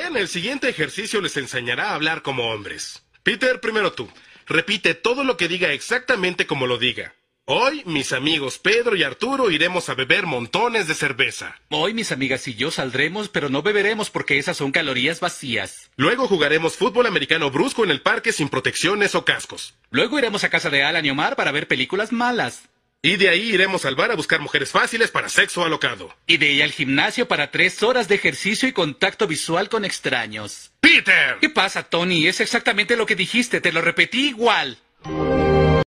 En el siguiente ejercicio les enseñará a hablar como hombres. Peter, primero tú. Repite todo lo que diga exactamente como lo diga. Hoy mis amigos Pedro y Arturo iremos a beber montones de cerveza. Hoy mis amigas y yo saldremos, pero no beberemos porque esas son calorías vacías. Luego jugaremos fútbol americano brusco en el parque sin protecciones o cascos. Luego iremos a casa de Alan y Omar para ver películas malas. Y de ahí iremos al bar a buscar mujeres fáciles para sexo alocado. Y de ahí al gimnasio para tres horas de ejercicio y contacto visual con extraños. ¡Peter! ¿Qué pasa, Tony? Es exactamente lo que dijiste, te lo repetí igual.